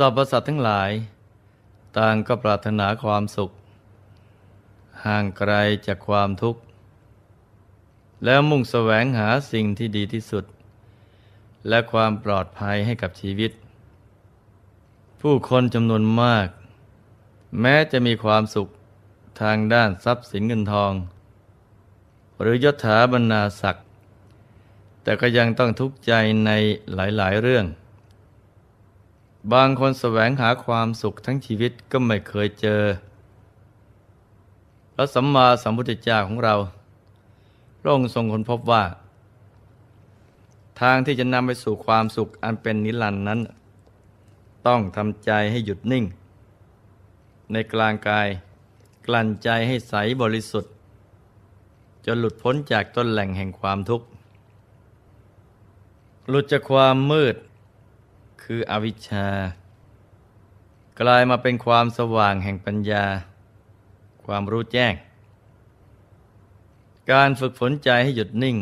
สรรพสัตว์ทั้งหลาย ต่างก็ปรารถนาความสุข ห่างไกลจากความทุกข์ แล้วมุ่งแสวงหาสิ่งที่ดีที่สุด และความปลอดภัยให้กับชีวิต ผู้คนจำนวนมาก แม้จะมีความสุขทางด้านทรัพย์สินเงินทอง หรือยศถาบรรณาศักดิ์ แต่ก็ยังต้องทุกข์ใจในหลายๆเรื่องบางคนแสวงหาความสุขทั้งชีวิตก็ไม่เคยเจอพระสัมมาสัมพุทธเจ้าของเราพระองค์ทรงค้นพบว่า ทางที่จะนำไปสู่ความสุขอันเป็นนิรันดร์นั้น ต้องทำใจให้หยุดนิ่ง ในกลางกายกลั่นใจให้ใสบริสุทธิ์จนหลุดพ้นจากต้นแหล่งแห่งความทุกข์ หลุดจากความมืดคืออวิชชา กลายมาเป็นความสว่างแห่งปัญญา ความรู้แจ้ง การฝึกฝนใจให้หยุดนิ่ง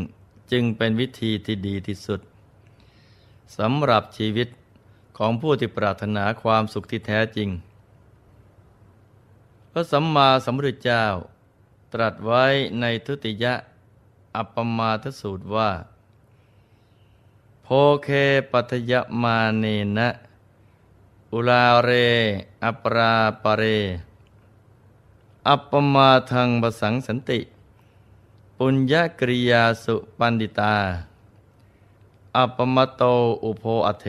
จึงเป็นวิธีที่ดีที่สุดสำหรับชีวิตของผู้ที่ปรารถนาความสุขที่แท้จริง พระสัมมาสัมพุทธเจ้าตรัสไว้ในทุติยะอัปปมาทสูตรว่าโพเคปัทยมาเนนะ อุลาเรอปราปเร อัปปมาทังบสังสันติ ปุญญกริยาสุปันดิตา อัปปมโตอุโพอเถ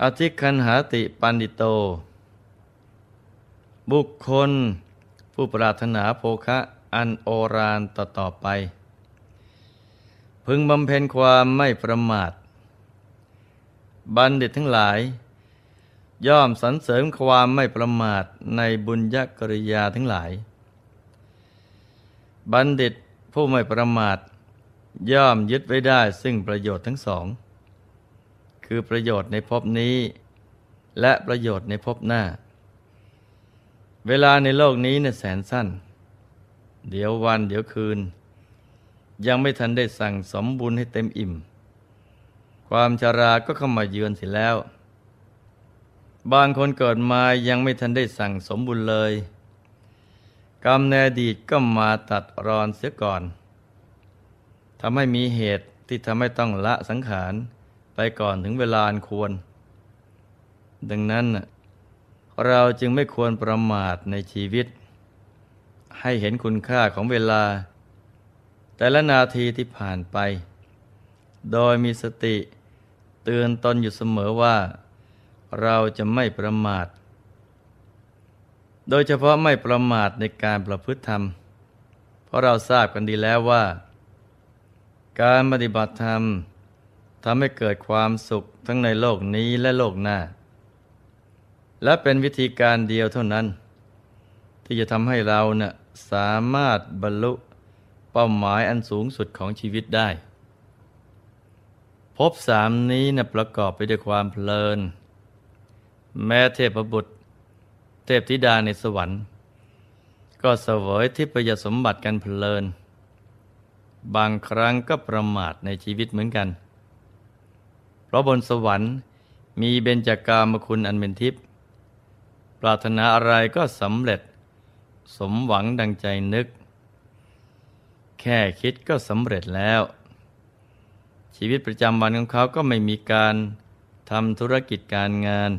อธิคันหาติปันดิโต บุคคล ผู้ปรารถนาโภคะอันโอรานต่ออไปพึงบำเพ็ญความไม่ประมาท บัณฑิตทั้งหลาย ย่อมสรรเสริมความไม่ประมาทในบุญญกริยาทั้งหลาย บัณฑิตผู้ไม่ประมาท ย่อมยึดไว้ได้ซึ่งประโยชน์ทั้งสอง คือประโยชน์ในภพนี้ และประโยชน์ในภพหน้า เวลาในโลกนี้เนี่ยแสนสั้น เดี๋ยววันเดี๋ยวคืนยังไม่ทันได้สั่งสมบุญให้เต็มอิ่ม ความชาราก็เข้ามาเยือนเสียแล้ว บางคนเกิดมา ยังไม่ทันได้สั่งสมบุญเลยกรรมในอดีตก็มาตัดรอนเสียก่อนทำให้มีเหตุที่ทำให้ต้องละสังขารไปก่อนถึงเวลาอันควร ดังนั้น เราจึงไม่ควรประมาทในชีวิต ให้เห็นคุณค่าของเวลาแต่ละนาทีที่ผ่านไป โดยมีสติเตือนตนอยู่เสมอว่า เราจะไม่ประมาท โดยเฉพาะไม่ประมาทในการประพฤติธรรม เพราะเราทราบกันดีแล้วว่า การปฏิบัติธรรมทำให้เกิดความสุขทั้งในโลกนี้และโลกหน้า และเป็นวิธีการเดียวเท่านั้น ที่จะทำให้เราเนะ่ยสามารถบรรลุเป้าหมายอันสูงสุดของชีวิตได้ พบสามนี้นะประกอบไปด้วยความเพลินแม้เทพบุตร เทพธิดาในสวรรค์ ก็เสวยที่ประยสมบัติกันเพลินบางครั้งก็ประมาทในชีวิตเหมือนกัน เพราะบนสวรรค์มีเบญจากามคุณอันเป็นทิพย์ ปรารถนาอะไรก็สำเร็จสมหวังดังใจนึกแค่คิดก็สำเร็จแล้ว ชีวิตประจำวันของเขาก็ไม่มีการทำธุรกิจการงาน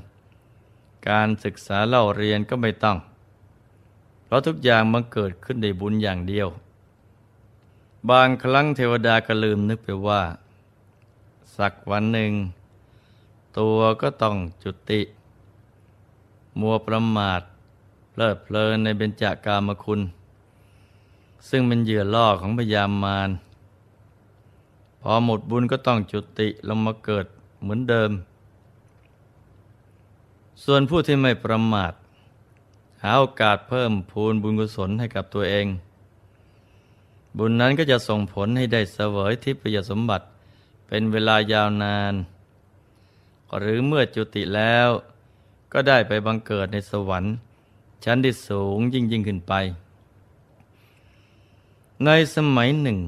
การศึกษาเล่าเรียนก็ไม่ต้อง เพราะทุกอย่างมันเกิดขึ้นในบุญอย่างเดียว บางครั้งเทวดาก็ลืมนึกไปว่า สักวันหนึ่ง ตัวก็ต้องจุติ มัวประมาทเพลิดเพลินในเบญจากามคุณซึ่งเป็นเหยื่อล่อของพยามมารพอหมดบุญก็ต้องจุติลงมาเกิดเหมือนเดิม ส่วนผู้ที่ไม่ประมาท หาโอกาสเพิ่มพูนบุญกุศลให้กับตัวเอง บุญนั้นก็จะส่งผลให้ได้เสวยทิพยสมบัติเป็นเวลายาวนาน หรือเมื่อจุติแล้วก็ได้ไปบังเกิดในสวรรค์ ชั้นที่สูงยิ่ง ยิ่งขึ้นไปในสมัยหนึ่ง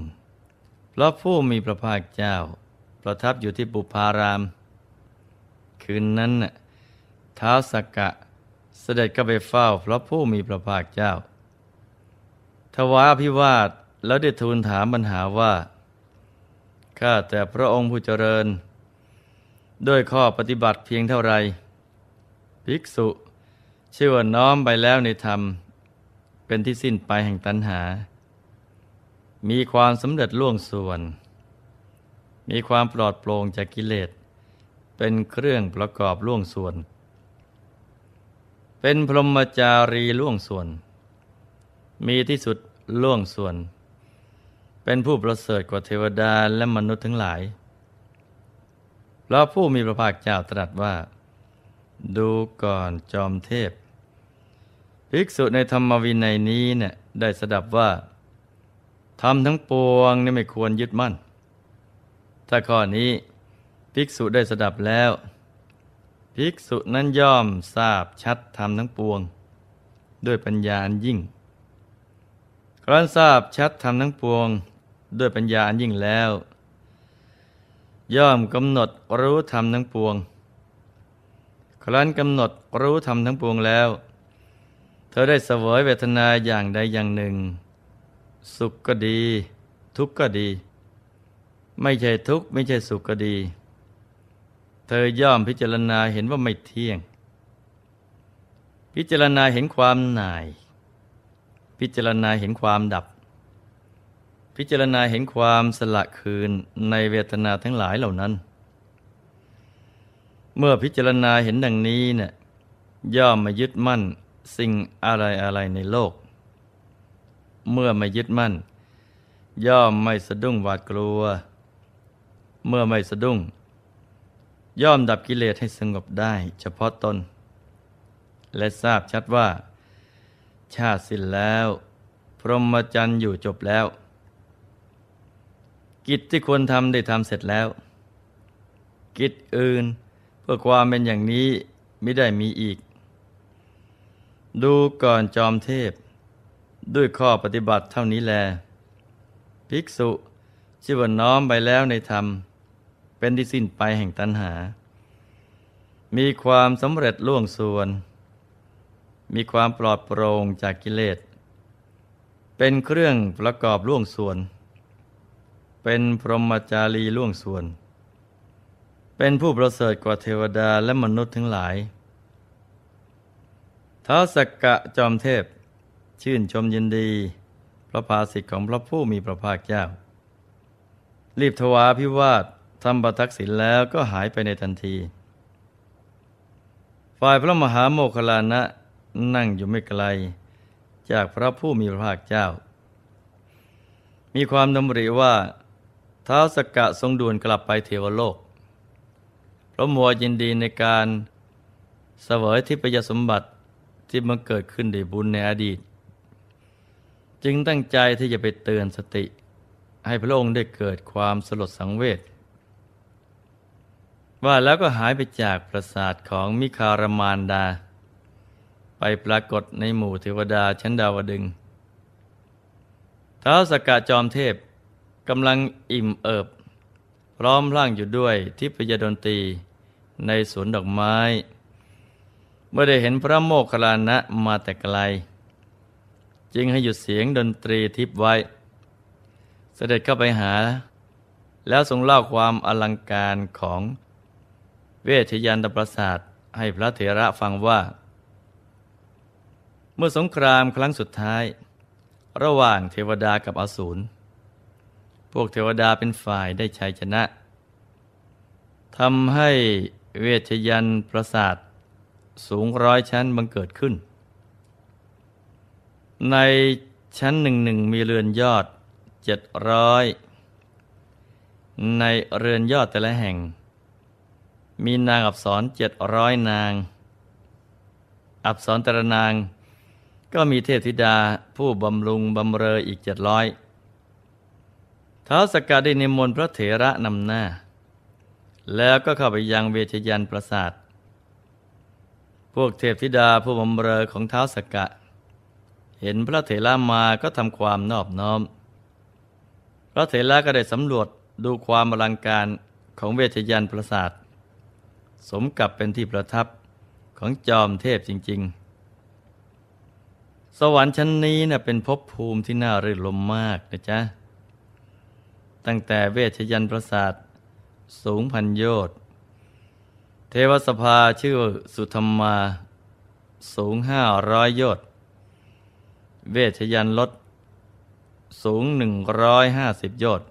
พระผู้มีพระภาคเจ้า ประทับอยู่ที่ปุพาราม คืนนั้นน่ะท้าวสกกะ เสด็จก็ไปเฝ้า พระผู้มีพระภาคเจ้า ทวาพิวาทแล้วได้ทูลถามปัญหาว่า ข้าแต่พระองค์ผู้เจริญ ด้วยข้อปฏิบัติเพียงเท่าไรภิกษุเชื่อน้อมไปแล้วในธรรม เป็นที่สิ้นไปแห่งตัณหามีความสำเร็จล่วงส่วน มีความปลอดโปร่งจากกิเลส เป็นเครื่องประกอบล่วงส่วน เป็นพรหมจารีล่วงส่วน มีที่สุดล่วงส่วน เป็นผู้ประเสริฐกว่าเทวดาและมนุษย์ทั้งหลายแล้วผู้มีพระภาคเจ้าตรัสว่า ดูก่อนจอมเทพ ภิกษุในธรรมวินัยนี้เนี่ย ได้สดับว่าทำทั้งปวงนี่ไม่ควรยึดมั่น ถ้าข้อนี้ภิกษุได้สดับแล้วภิกษุนั้นย่อมทราบชัดธรรมทั้งปวงด้วยปัญญาอันยิ่งครั้นทราบชัดธรรมทั้งปวงด้วยปัญญาอันยิ่งแล้ว ย่อมกำหนดรู้ธรรมทั้งปวง ครั้นกำหนดรู้ธรรมทั้งปวงแล้ว เธอได้เสวยเวทนาอย่างใดอย่างหนึ่งสุขก็ดีทุกข์ก็ดี ไม่ใช่ทุกข์ไม่ใช่สุขก็ดี เธอย่อมพิจารณาเห็นว่าไม่เที่ยง พิจารณาเห็นความหน่าย พิจารณาเห็นความดับ พิจารณาเห็นความสละคืนในเวทนาทั้งหลายเหล่านั้น เมื่อพิจารณาเห็นดังนี้เนะี่ยย่อมมายึดมั่นสิ่งอะไรอะไรในโลกเมื่อไม่ยึดมั่น ย่อมไม่สะดุ้งหวาดกลัว เมื่อไม่สะดุ้ง ย่อมดับกิเลสให้สงบได้เฉพาะตน และทราบชัดว่า ชาติสิ้นแล้ว พรหมจรรย์อยู่จบแล้ว กิจที่ควรทำได้ทำเสร็จแล้ว กิจอื่นเพื่อความเป็นอย่างนี้ไม่ได้มีอีก ดูก่อนจอมเทพด้วยข้อปฏิบัติเท่านี้แล ภิกษุชื่อว่าน้อมไปแล้วในธรรม เป็นที่สิ้นไปแห่งตัณหา มีความสำเร็จล่วงส่วน มีความปลอดโปร่งจากกิเลส เป็นเครื่องประกอบล่วงส่วน เป็นพรหมจารีล่วงส่วน เป็นผู้ประเสริฐกว่าเทวดาและมนุษย์ทั้งหลาย ท้าสกกะจอมเทพชื่นชมยินดีพระภาสิทธิ์ของพระผู้มีพระภาคเจ้า รีบถวาพิวาททำประทักษิณแล้วก็หายไปในทันที ฝ่ายพระมหาโมคลานะนั่งอยู่ไม่ไกล จากพระผู้มีพระภาคเจ้า มีความดำริว่าท้าสกกะทรงด่วนกลับไปเทวโลกพระมัวยินดีในการเสวยทิพยสมบัติที่มันเกิดขึ้นด้วยบุญในอดีตจึงตั้งใจที่จะไปเตือนสติ ให้พระองค์ได้เกิดความสลดสังเวชว่าแล้วก็หายไปจากปราสาทของมิคารมานดา ไปปรากฏในหมู่เทวดาชั้นดาวดึงท้าสกกะจอมเทพกำลังอิ่มเอิบ พร้อมร่างอยู่ด้วยทิพยดนตรีในสวนดอกไม้ เมื่อได้เห็นพระโมคคัลลานะมาแต่ไกลจึงให้หยุดเสียงดนตรีทิพไว้ เสด็จเข้าไปหา แล้วทรงเล่าความอลังการของเวชยันตประสาทให้พระเถระฟังว่า เมื่อสงครามครั้งสุดท้าย ระหว่างเทวดากับอสูรพวกเทวดาเป็นฝ่ายได้ชัยชนะทำให้เวชยันประสาทสูงร้อยชั้นบังเกิดขึ้นในชั้นหนึ่งหนึ่งมีเรือนยอดเจ็ดร้อยในเรือนยอดแต่ละแห่ง มีนางอับสรเจ็ดร้อยนาง อับสรแต่ละนาง ก็มีเทพธิดาผู้บำรุงบำเรออีกเจ็ดร้อยท้าวสกกัดได้นิมนต์พระเถระนำหน้า แล้วก็เข้าไปยังเวชยันปราสาท พวกเทพธิดาผู้บำเรอของท้าวสกกัดเห็นพระเถระมาก็ทำความนอบน้อม พระเถระก็ได้สำรวจดูความอลังการของเวทยันปราสาทสมกับเป็นที่ประทับของจอมเทพจริงๆ สวรรค์ชั้นนี้นะ่ะเป็นภพภูมิที่น่ารื่นรมมากนะจ๊ะ ตั้งแต่เวชยันปราสาทสูงพันโยชน์เทวสภาชื่อสุธรรมาสูงห้าร้อยยนเวชยันลด สูง 150 โยชอ์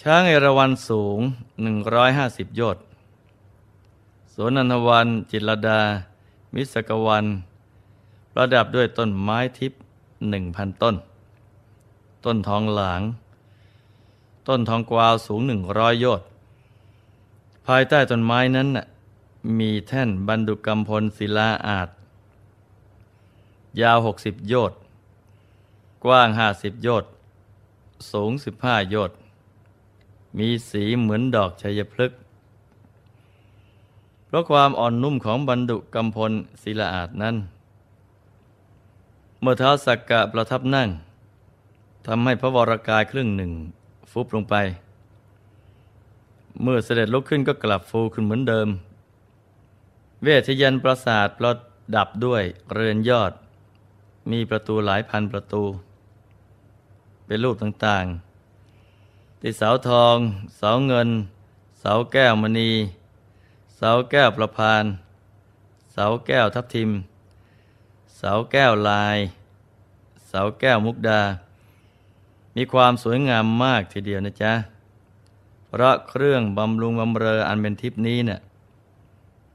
ช้างเอราวัณสูง 150อยห้าสวนนันทวันจิตรดา มิสกวัน ประดับด้วยต้นไม้ทิพย์หนึ่งพันต้น ต้นทองหลางต้นทองกวาวสูงหนึ่งร้อยยอดภายใต้ต้นไม้นั้นมีแท่นบรรดุกรรมพลศิลาอาจยาว 60 โยชน์กว้าง 50 โยชน์สูง 15 โยชน์มีสีเหมือนดอกชัยพฤกษ์เพราะความอ่อนนุ่มของบรรดุกำพลศิลาอาดนั้นเมื่อเท้าสักกะประทับนั่ง ทำให้พระวรากายครึ่งหนึ่งฟุบลงไป เมื่อเสด็จลุกขึ้นก็กลับฟูขึ้นเหมือนเดิม เวทยันประสาทประดับด้วยเรือนยอดมีประตูหลายพันประตู เป็นรูปต่างๆที่เสาทอง เสาเงิน เสาแก้วมณี เสาแก้วประพาน เสาแก้วทับทิม เสาแก้วลาย เสาแก้วมุกดา มีความสวยงามมากทีเดียวนะจ๊ะ เพราะเครื่องบำรุงบำเรออันเป็นทิพนี้เนะี่ย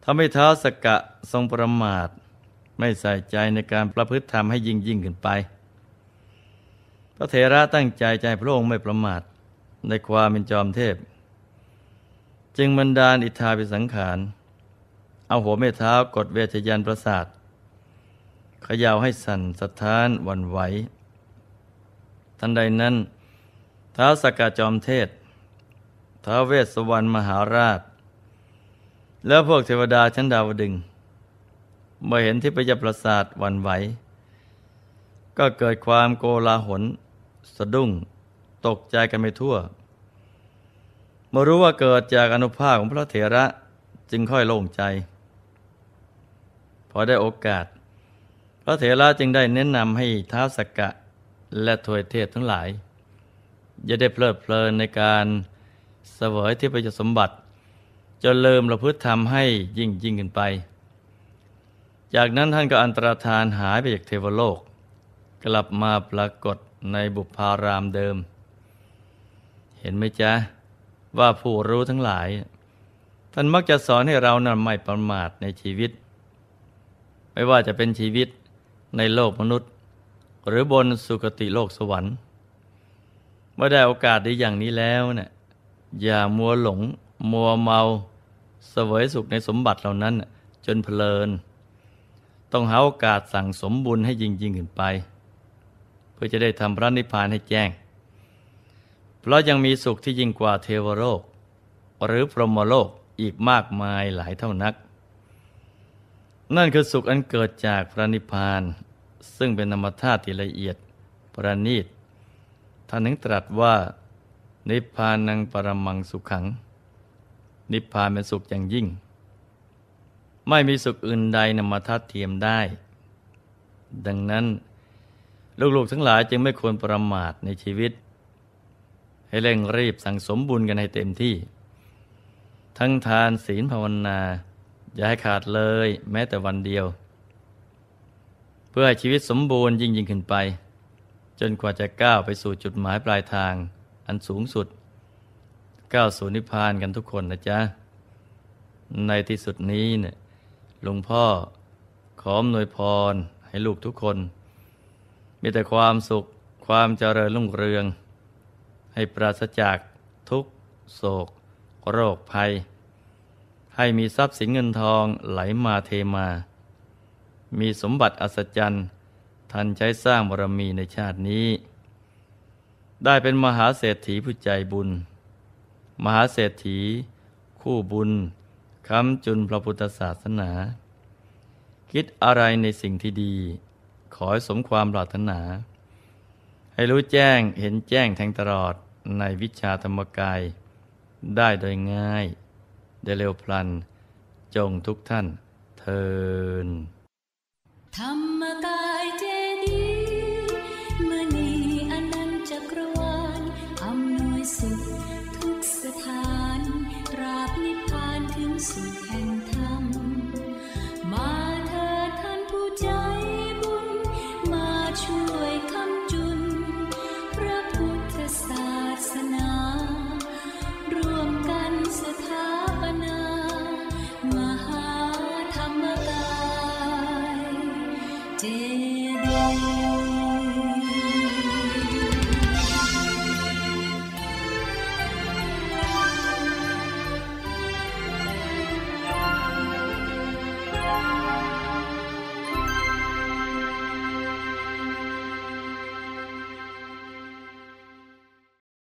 ทำให้เท้าสกกะทรงประมาทไม่ใส่ใจในการประพฤติธรรมให้ยิ่งยิ่งขึ้นไป พระเถระตั้งใจใจพระองค์ไม่ประมาทในความเป็นจอมเทพ จึงบันดาลอิทธาเปสังขาร เอาหัวแม่เท้ากดเวทยันประสาทขย่าวให้สั่นสะท้านวันไหว ทันใดนั้นท้าสกกาจอมเทศ ท้าเวสสวรรณมหาราช แล้วพวกเทวดาชั้นดาวดึงเมื่อเห็นที่พยประสาทวันไหวก็เกิดความโกลาหลสะดุ้งตกใจกันไปทั่ว เมื่อรู้ว่าเกิดจากอนุภาพของพระเถระจึงค่อยโล่งใจ พอได้โอกาส พระเถระจึงได้แนะนำให้ท้าสกกะและถวยเทศทั้งหลาย อย่าได้เพลิดเพลินในการเสวยที่ปจะยสมบัติจนลืมระพฤติทำให้ยิ่งยิ่งขึ้นไปจากนั้นท่านก็อันตรธานหายไปจากเทวโลก กลับมาปรากฏในบุพารามเดิม เห็นไหมจ๊ะว่าผู้รู้ทั้งหลาย ท่านมักจะสอนให้เรานั้นไม่ประมาทในชีวิต ไม่ว่าจะเป็นชีวิตในโลกมนุษย์ หรือบนสุคติโลกสวรรค์ เมื่อได้โอกาสด้อย่างนี้แล้วเนะี่ยอย่ามัวหลง มัวเมาสเสวยสุขในสมบัติเหล่านั้นจนเพลินต้องหาโอกาสสั่งสมบุญให้ยิ่งยิ่งขึ้นไป เพื่อจะได้ทำพระนิพพานให้แจ้ง เพราะยังมีสุขที่ยิ่งกว่าเทวโลกหรือพรหมโลกอีกมากมายหลายเท่านัก นั่นคือสุขอันเกิดจากพระนิพพานซึ่งเป็นธรรมธาตุที่ละเอียดประณีตท่านถึงตรัสว่านิพพานังปรมังสุขัง นิพพานเป็นสุขอย่างยิ่งไม่มีสุขอื่นใดนำมาทัดเทียมได้ ดังนั้นลูกๆ ทั้งหลายจึงไม่ควรประมาทในชีวิต ให้เร่งรีบสั่งสมบุญกันให้เต็มที่ ทั้งทานศีลภาวนาอย่าให้ขาดเลยแม้แต่วันเดียว เพื่อให้ชีวิตสมบูรณ์ ยิ่งยิ่งขึ้นไป จนกว่าจะก้าวไปสู่จุดหมายปลายทาง อันสูงสุดก้าวสู่นิพพานกันทุกคนนะจ๊ะในที่สุดนี้เนี่ยหลวงพ่อขอมนวยพรให้ลูกทุกคน มีแต่ความสุขความเจริญรุ่งเรือง ให้ปราศจากทุกโศก โรคภัย ให้มีทรัพย์สินเงินทองไหลมาเทมา มีสมบัติอัศจรรย์ท่านใช้สร้างบารมีในชาตินี้ ได้เป็นมหาเศรษฐีผู้ใจบุญ มหาเศรษฐี คู่บุญคำจุนพระพุทธศาสนา คิดอะไรในสิ่งที่ดี ขอให้สมความปรารถนา ให้รู้แจ้งเห็นแจ้งแทงตลอดในวิชาธรรมกาย ได้โดยง่าย ได้เร็วพลัน จงทุกท่านเทินธรรม